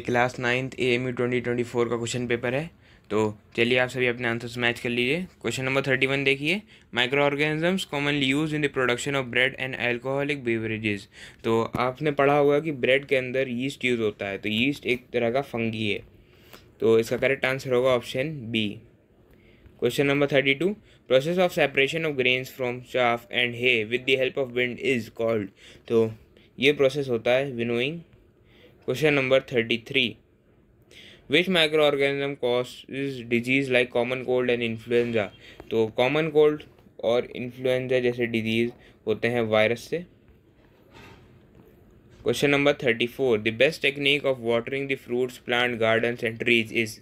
Class ninth A M U twenty twenty four का question paper है तो चलिए आप सभी अपने आंसर्स मैच कर लीजिए क्वेश्चन नंबर थर्टी वन देखिए microorganisms commonly use in the production of bread and alcoholic beverages तो आपने पढ़ा होगा कि ब्रेड के अंदर यीस्ट यूज़ होता है तो यीस्ट एक तरह का फंगी है तो इसका करेक्ट आंसर होगा option B question number thirty two process of separation of grains from chaff and hay with the help of wind is called तो ये प्रोसेस होता है winnowing question number thirty three which microorganism cause disease like common cold and influenza तो common cold और influenza जैसे disease होते हैं virus से question number thirty four the best technique of watering the fruits plant garden and trees is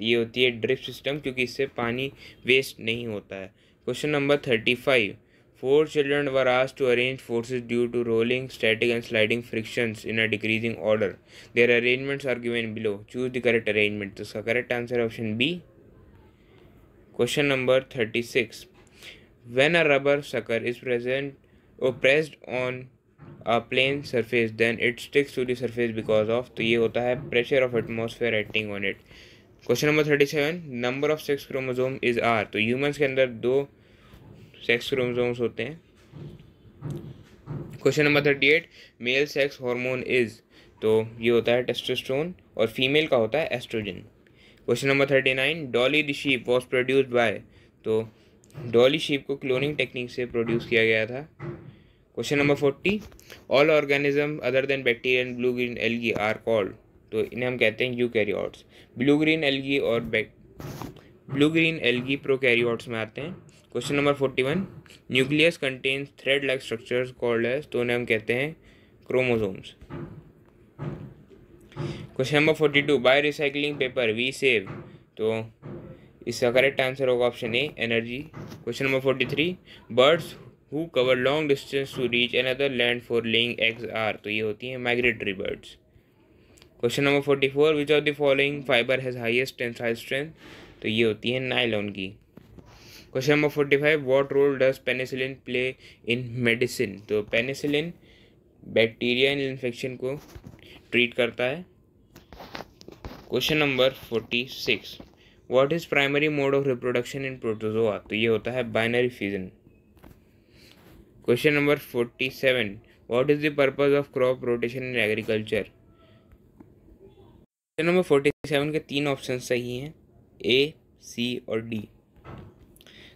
ये होती है drip system क्योंकि इससे पानी वेस्ट नहीं होता है question number thirty five Four children were asked to arrange forces due to rolling, static, and sliding frictions in a decreasing order. Their arrangements are given below. Choose the correct arrangement. तो इसका correct answer है option B. Question number thirty six. When a rubber sucker is present or pressed on a plane surface, then it sticks to the surface because of तो ये होता है pressure of atmosphere acting on it. Question number thirty seven number of sex chromosome is are तो humans के अंदर दो sex chromosomes होते हैं question number thirty eight male sex hormone is तो ये होता है टेस्टोस्टेरोन और फीमेल का होता है oestrogen question number thirty nine Dolly the sheep was produced by तो डॉली शीप को क्लोनिंग टेक्निक से प्रोड्यूस किया गया था question number forty all organism other than bacteria and blue green algae are called तो इन्हें हम कहते हैं eukaryotes blue green algae और ब्लू ग्रीन एलगी प्रोकैरियोट्स में आते हैं question number forty one nucleus contain thread like structures called as तो उन्हें हम कहते हैं chromosomes question number forty two by recycling paper we save तो इसका करेक्ट आंसर होगा option A energy question number forty three birds who cover long distance to reach an other land for laying eggs are तो ये होती हैं migratory birds question number forty four which of the following fibre has highest tensile strength तो ये होती है nylon की question number forty five what role does penicillin play in medicine तो पेनिसिलिन बैक्टीरिया इन्फेक्शन को ट्रीट करता है question number forty six what is primary mode of reproduction in protozoa तो ये होता है binary fusion question number forty seven what is the purpose of crop rotation in agriculture question number forty seven के तीन option सही हैं A C और D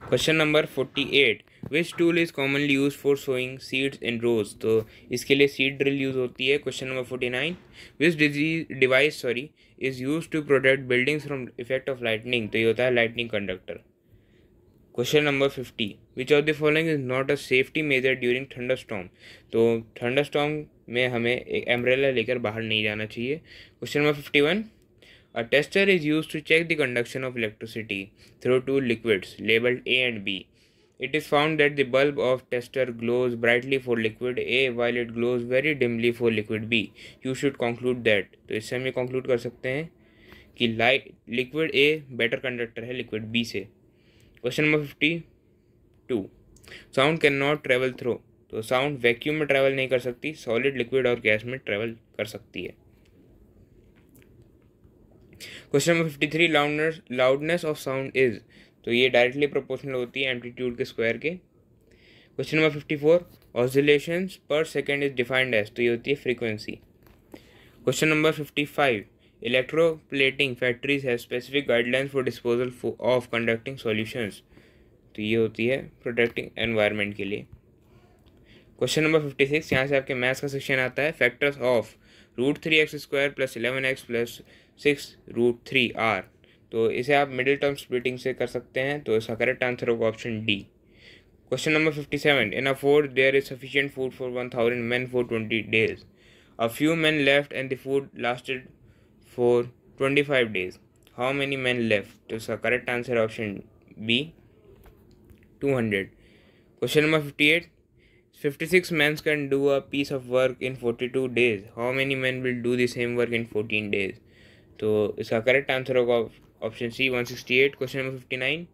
question number forty eight which tool is commonly use for sowing seeds in rows तो इसके लिए seed drill use होती है question number forty nine which disease device sorry is use to protect buildings from effect of lightning तो ये होता है lightning conductor question number fifty which of the following is not a safety measure during thunder storm तो thunder storm में हमें एक umbrella लेकर बाहर नहीं जाना चाहिए question number fifty one A tester is used to check the conduction of electricity through two liquids labeled A and B. It is found that the bulb of tester glows brightly for liquid A while it glows very dimly for liquid B. You should conclude that. तो इससे हम ये conclude कर सकते हैं कि light liquid A better conductor है liquid B से Question number fifty two sound can not travel through तो साउंड वैक्यूम में ट्रैवल नहीं कर सकती सॉलिड लिक्विड और गैस में ट्रैवल कर सकती है question number fifty three loudness loudness of sound is तो ये डायरेक्टली प्रोपोर्शनल होती है एम्पलीट्यूड के स्क्वायर के question number fifty four oscillation per second is defined as तो ये होती है frequency question number fifty five electroplating factories have specific guidelines for disposal of conducting solutions तो ये होती है प्रोटेक्टिंग एनवायरनमेंट के लिए क्वेश्चन नंबर फिफ्टी सिक्स यहाँ से आपके मैथ्स का सेक्शन आता है factors of root three x square plus eleven x plus six root three are तो इसे आप मिडिल टर्म स्प्लिटिंग से कर सकते हैं तो इसका करेक्ट आंसर होगा option D question number fifty seven in a fort there is sufficient food for one thousand man for twenty days a few man left and the food lasted for twenty five days how many man left तो इसका correct answer option B two hundred question number fifty eight 56 men can do a piece of work in 42 days how many men will do the same work in 14 days So, it's a correct answer of Option C, 168 Question number 59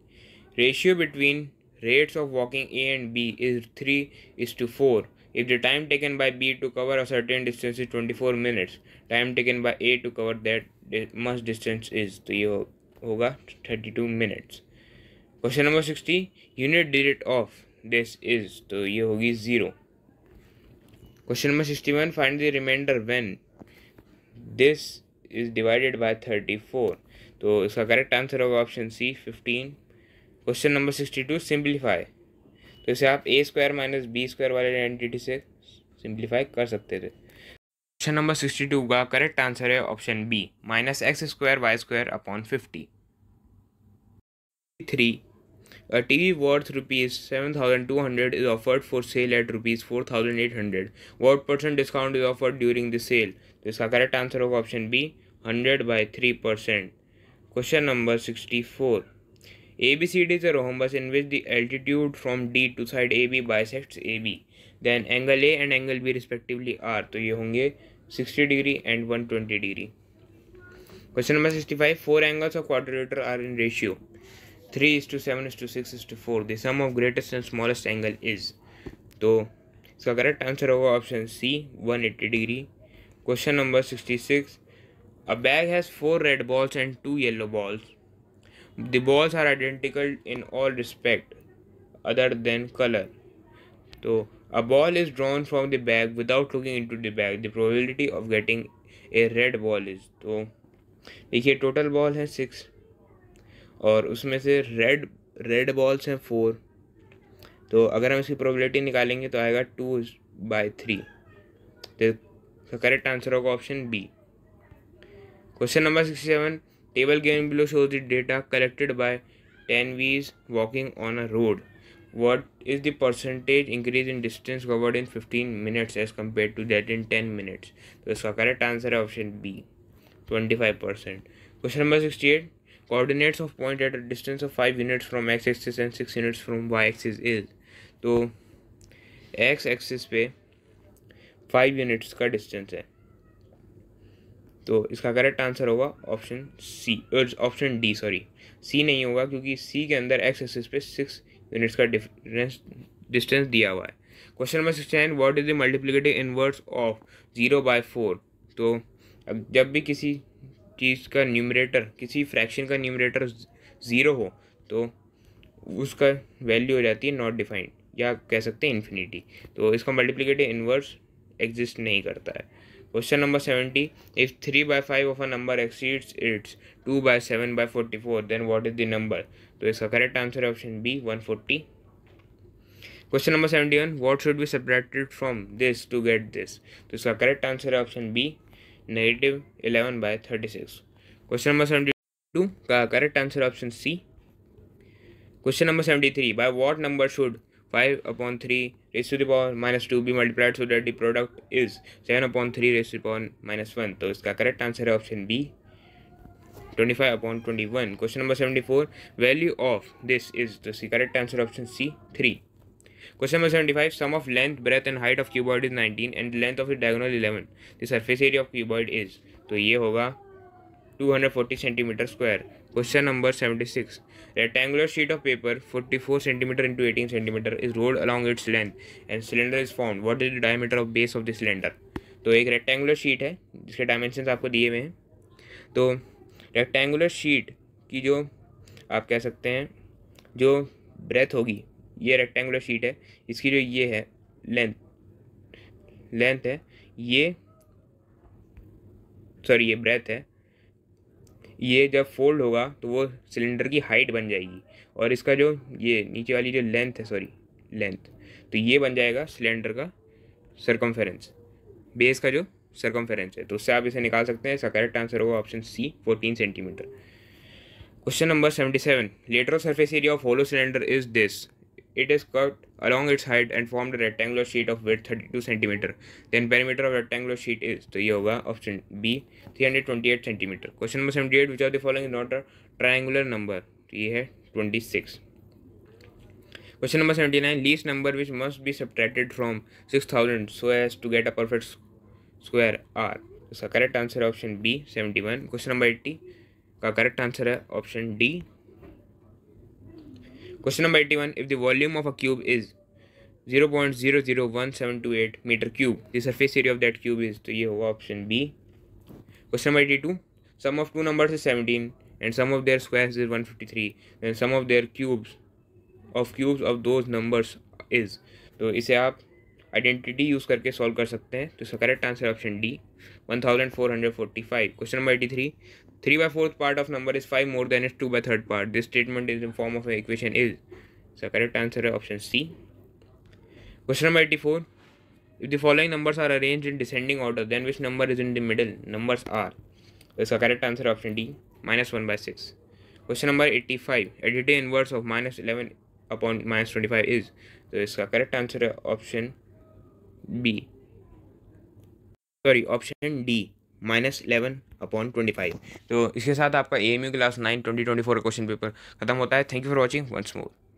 Ratio between rates of walking A and B is 3 is to 4. If the time taken by B to cover a certain distance is 24 minutes, time taken by A to cover that much distance is तो ये 32 minutes. Question number 60. Unit digit of this is तो ये होगी zero question number sixty one find the remainder when this is divided by thirty four तो इसका correct answer होगा option C fifteen question number sixty two simplify तो इसे आप a square minus b square वाले आइडेंटिटी से simplify कर सकते थे क्वेश्चन नंबर सिक्सटी टू का करेक्ट आंसर है option B minus x square y square upon fifty three A TV worth rupees 7200 is offered for sale at rupees 4800. What percent discount is offered during the sale? is इसका correct answer of option B 100 by 3 percent. Question number 64 ABCD is a rhombus in which the altitude from D to side AB bisects AB. Then angle A and angle B respectively are. तो 60 degree and 120 degree. Question number 65. Four angles of quadrilateral are in ratio. Three is to seven is to six is to four the sum of greatest and smallest angle is तो इसका correct answer होगा option C one eighty degree question number sixty six a bag has four red balls and two yellow balls the balls are identical in all respect other than colour तो a ball is drawn from the bag without looking into the bag the probability of getting a red ball is तो देखिए total ball है six और उसमें से red red balls हैं four तो अगर हम इसकी प्रोबेबिलिटी निकालेंगे तो आएगा टू बाय थ्री तो करेक्ट आंसर होगा option B question number sixty seven table given below show the data collected by ten वीज walking on a road what is the percentage increase in distance covered in fifteen minutes as compare to that in ten minutes तो इसका तो correct answer है option B twenty five percent question number sixty eight coordinates of point at distance of five units from x axis and six units from y axis is तो x axis पे five units का distance है तो इसका correct answer होगा option C option D sorry C नहीं होगा क्योंकि सी के अंदर एक्स एक्सिस पे सिक्स यूनिट्स का डिफरेंस डिस्टेंस दिया हुआ है question number sixty nine what is the multiplicative inverse of zero by four तो अब जब भी किसी चीज़ का न्यूमरेटर किसी फ्रैक्शन का न्यूमरेटर ज़ीरो हो तो उसका वैल्यू हो जाती है नॉट डिफाइंड या कह सकते हैं इन्फिनिटी तो इसका मल्टीप्लीकेटिव इन्वर्स एग्जिस्ट नहीं करता है question number seventy if three by five of a number exceeds its two by seven by forty four then what is the number तो इसका करेक्ट आंसर है option B one forty question number seventy one what should be separated from this to get this तो इसका correct answer है option B negative eleven by thirty six question number seventy two का correct answer option C question number seventy three by what number should five upon three raise to the power minus two be multiplied so that the product is seven upon three raise to the power minus one तो इसका correct answer है option B twenty five upon twenty one question number seventy four value of this is the correct answer option C three question number seventy five sum of length breadth and height of cuboid is nineteen and length of the diagonal eleven the surface area of cuboid is तो ये होगा two hundred forty centimeter square question number seventy six rectangular sheet of paper forty four centimeter into eighteen centimeter is rolled along its length and cylinder is found what is the diameter of base of the cylinder तो एक rectangular sheet है जिसके dimension आपको दिए हुए हैं तो rectangular sheet की जो आप कह सकते हैं जो ब्रेथ होगी ये रेक्टेंगुलर शीट है इसकी जो ये है लेंथ लेंथ है ये सॉरी ये ब्रेथ है ये जब फोल्ड होगा तो वो सिलेंडर की हाइट बन जाएगी और इसका जो ये नीचे वाली जो लेंथ है सॉरी लेंथ तो ये बन जाएगा सिलेंडर का सरकमफेरेंस बेस का जो सरकमफेरेंस है तो उससे आप इसे निकाल सकते हैं इसका करेक्ट आंसर होगा option C fourteen centimeter question number seventy seven lateral surface area of hollow cylinder is this It is curved along its height and formed a rectangular sheet of width 32 cm. Then perimeter of rectangular sheet is the yoga option B 328 cm. Question number 78 which of the following is not a triangular number? ये है 26. Question number 79 least number which must be subtracted from 6000 so as to get a perfect square R. So correct answer option B, 71. Question number 80 का answer option है question number eighty one if the volume of a cube is zero point zero zero one seven two eight meter cube the surface area of that cube is तो ये होगा option B question number eighty two sum of two numbers is seventeen and sum of their square is one fifty three and sum of their cubes of cubes of those numbers is तो इसे आप identity use करके solve कर सकते हैं तो इसका correct answer option D one thousand four hundred forty five question number eighty three 3 by 4th part of number is 5 more than its 2 by 3rd part. This statement is in form of an equation is. So correct answer is option C. Question number 84. If the following numbers are arranged in descending order, then which number is in the middle? Numbers are. So correct answer option D, minus 1 by 6. Question number 85. Additive inverse of minus 11 upon minus 25 is. So its correct answer option B. Sorry, option D. Minus eleven upon twenty five तो इसके साथ आपका A M U class nine twenty twenty four question paper खत्म होता है thank you for watching once more